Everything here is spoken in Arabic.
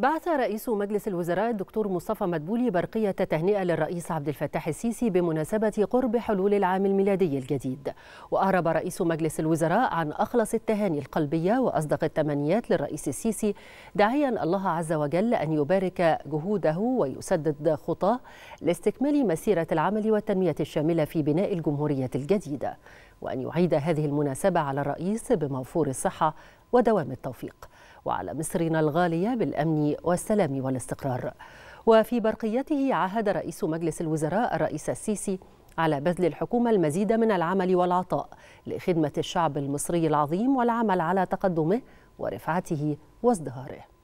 بعث رئيس مجلس الوزراء الدكتور مصطفى مدبولي برقية تهنئة للرئيس عبد الفتاح السيسي بمناسبة قرب حلول العام الميلادي الجديد وأعرب رئيس مجلس الوزراء عن أخلص التهاني القلبية وأصدق التمنيات للرئيس السيسي داعيا الله عز وجل أن يبارك جهوده ويسدد خطاه لاستكمال مسيرة العمل والتنمية الشاملة في بناء الجمهورية الجديدة وأن يعيد هذه المناسبة على الرئيس بموفور الصحة ودوام التوفيق وعلى مصرنا الغالية بالأمن والسلام والاستقرار وفي برقيته عهد رئيس مجلس الوزراء الرئيس السيسي على بذل الحكومة المزيد من العمل والعطاء لخدمة الشعب المصري العظيم والعمل على تقدمه ورفعته وازدهاره